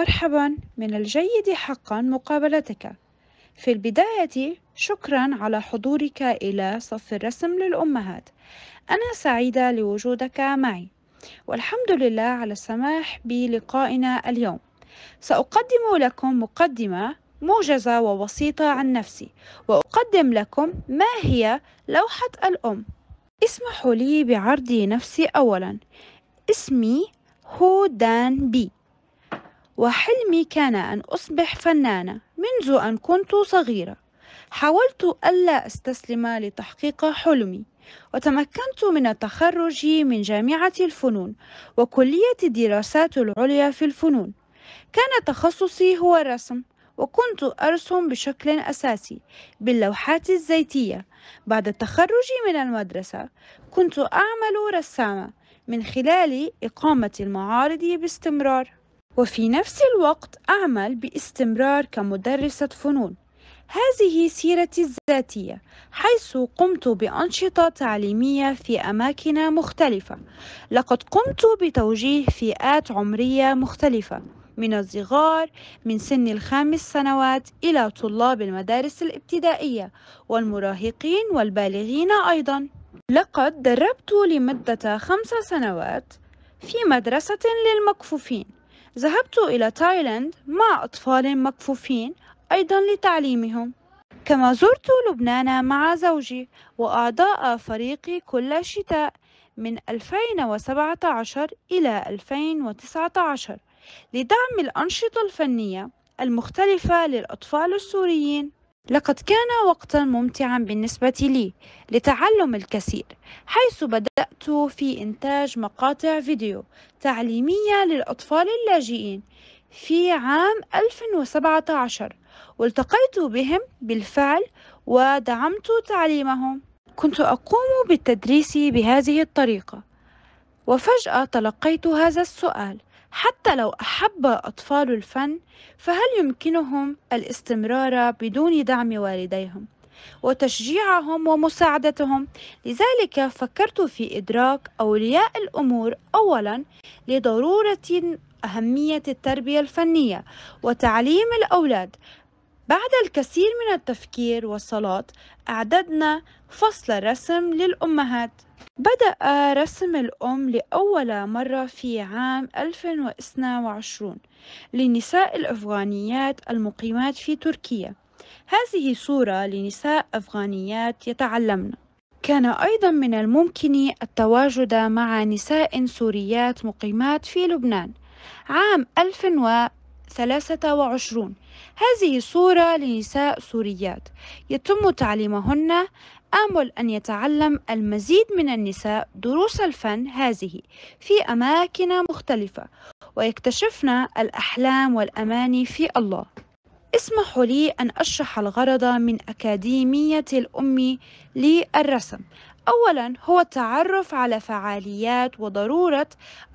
مرحبا من الجيد حقا مقابلتك في البداية شكرا على حضورك إلى صف الرسم للأمهات أنا سعيدة لوجودك معي والحمد لله على السماح بلقائنا اليوم سأقدم لكم مقدمة موجزة وبسيطة عن نفسي وأقدم لكم ما هي لوحة الأم اسمحوا لي بعرض نفسي أولا اسمي هو دان بي وحلمي كان أن أصبح فنانة منذ أن كنت صغيرة حاولت ألا أستسلم لتحقيق حلمي وتمكنت من التخرج من جامعة الفنون وكلية الدراسات العليا في الفنون كان تخصصي هو الرسم وكنت أرسم بشكل أساسي باللوحات الزيتية بعد التخرج من المدرسة كنت أعمل رسامة من خلال إقامة المعارض باستمرار وفي نفس الوقت أعمل باستمرار كمدرسة فنون هذه سيرتي الذاتية حيث قمت بأنشطة تعليمية في أماكن مختلفة لقد قمت بتوجيه فئات عمرية مختلفة من الصغار من سن الخامس سنوات إلى طلاب المدارس الابتدائية والمراهقين والبالغين أيضا لقد دربت لمدة خمس سنوات في مدرسة للمكفوفين ذهبت إلى تايلاند مع أطفال مكفوفين أيضا لتعليمهم كما زرت لبنان مع زوجي وأعضاء فريقي كل شتاء من 2017 إلى 2019 لدعم الأنشطة الفنية المختلفة للأطفال السوريين لقد كان وقتا ممتعا بالنسبة لي لتعلم الكثير حيث بدأت في إنتاج مقاطع فيديو تعليمية للأطفال اللاجئين في عام 2017 والتقيت بهم بالفعل ودعمت تعليمهم كنت أقوم بالتدريس بهذه الطريقة وفجأة تلقيت هذا السؤال حتى لو أحب أطفال الفن فهل يمكنهم الاستمرار بدون دعم والديهم وتشجيعهم ومساعدتهم لذلك فكرت في إدراك أولياء الأمور أولا لضرورة أهمية التربية الفنية وتعليم الأولاد بعد الكثير من التفكير والصلاة أعددنا فصل رسم للأمهات بدأ رسم الأم لأول مرة في عام 2022 للنساء الأفغانيات المقيمات في تركيا هذه صورة لنساء أفغانيات يتعلمن كان أيضا من الممكن التواجد مع نساء سوريات مقيمات في لبنان عام 2023 هذه صورة لنساء سوريات يتم تعليمهن آمل أن يتعلم المزيد من النساء دروس الفن هذه في أماكن مختلفة ويكتشفن الأحلام والأماني في الله اسمحوا لي أن أشرح الغرض من أكاديمية الأم للرسم أولا هو التعرف على فعاليات وضرورة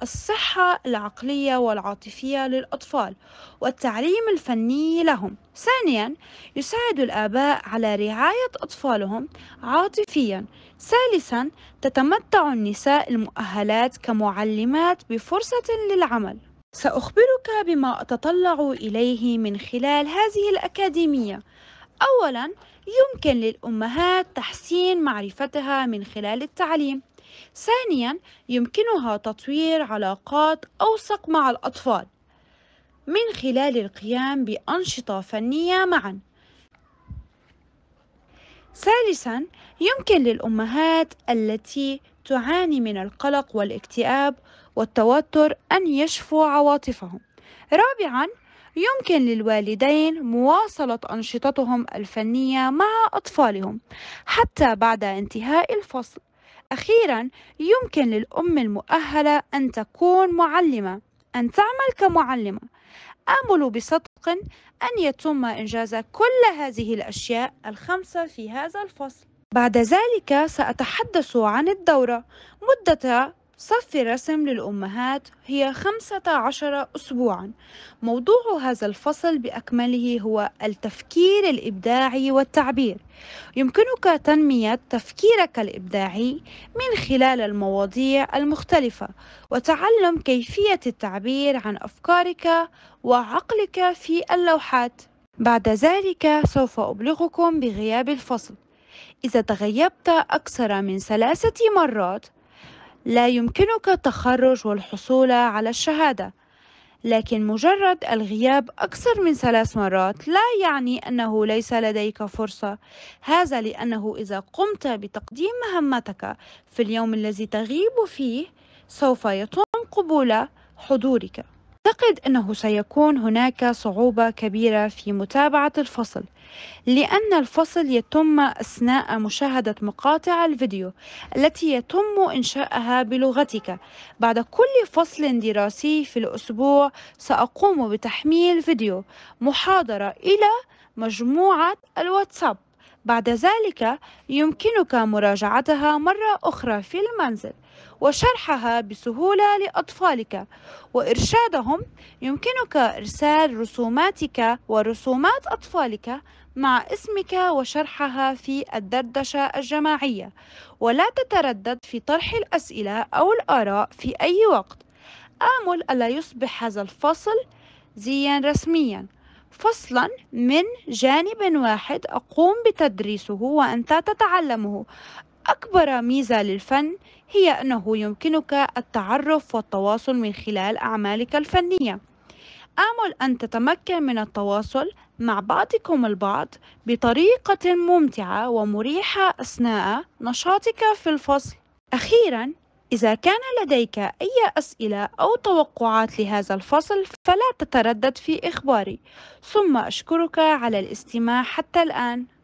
الصحة العقلية والعاطفية للأطفال والتعليم الفني لهم ثانيا يساعد الآباء على رعاية أطفالهم عاطفيا ثالثا تتمتع النساء المؤهلات كمعلمات بفرصة للعمل سأخبرك بما أتطلع إليه من خلال هذه الأكاديمية أولا يمكن للأمهات تحسين معرفتها من خلال التعليم ثانيا يمكنها تطوير علاقات أوثق مع الأطفال من خلال القيام بأنشطة فنية معا ثالثا يمكن للأمهات التي تعاني من القلق والاكتئاب والتوتر أن يشفوا عواطفهم رابعا يمكن للوالدين مواصلة أنشطتهم الفنية مع أطفالهم حتى بعد انتهاء الفصل أخيرا يمكن للأم المؤهلة أن تكون معلمة أن تعمل كمعلمة آمل بصدق أن يتم إنجاز كل هذه الأشياء الخمسة في هذا الفصل بعد ذلك سأتحدث عن الدورة مدة صف الرسم للأمهات هي 15 أسبوعا موضوع هذا الفصل بأكمله هو التفكير الإبداعي والتعبير يمكنك تنمية تفكيرك الإبداعي من خلال المواضيع المختلفة وتعلم كيفية التعبير عن أفكارك وعقلك في اللوحات بعد ذلك سوف أبلغكم بغياب الفصل إذا تغيبت أكثر من ثلاثة مرات لا يمكنك التخرج والحصول على الشهادة لكن مجرد الغياب أكثر من ثلاث مرات لا يعني أنه ليس لديك فرصة هذا لأنه إذا قمت بتقديم مهمتك في اليوم الذي تغيب فيه سوف يتم قبول حضورك أعتقد أنه سيكون هناك صعوبة كبيرة في متابعة الفصل لأن الفصل يتم أثناء مشاهدة مقاطع الفيديو التي يتم إنشاءها بلغتك بعد كل فصل دراسي في الأسبوع سأقوم بتحميل فيديو محاضرة إلى مجموعة الواتساب بعد ذلك يمكنك مراجعتها مرة أخرى في المنزل وشرحها بسهولة لأطفالك وإرشادهم يمكنك إرسال رسوماتك ورسومات أطفالك مع اسمك وشرحها في الدردشة الجماعية ولا تتردد في طرح الأسئلة أو الآراء في أي وقت آمل ألا يصبح هذا الفصل زيا رسميا فصلا من جانب واحد أقوم بتدريسه وأنت تتعلمه أكبر ميزة للفن هي أنه يمكنك التعرف والتواصل من خلال أعمالك الفنية آمل أن تتمكن من التواصل مع بعضكم البعض بطريقة ممتعة ومريحة أثناء نشاطك في الفصل أخيرا إذا كان لديك أي أسئلة أو توقعات لهذا الفصل فلا تتردد في إخباري ثم أشكرك على الاستماع حتى الآن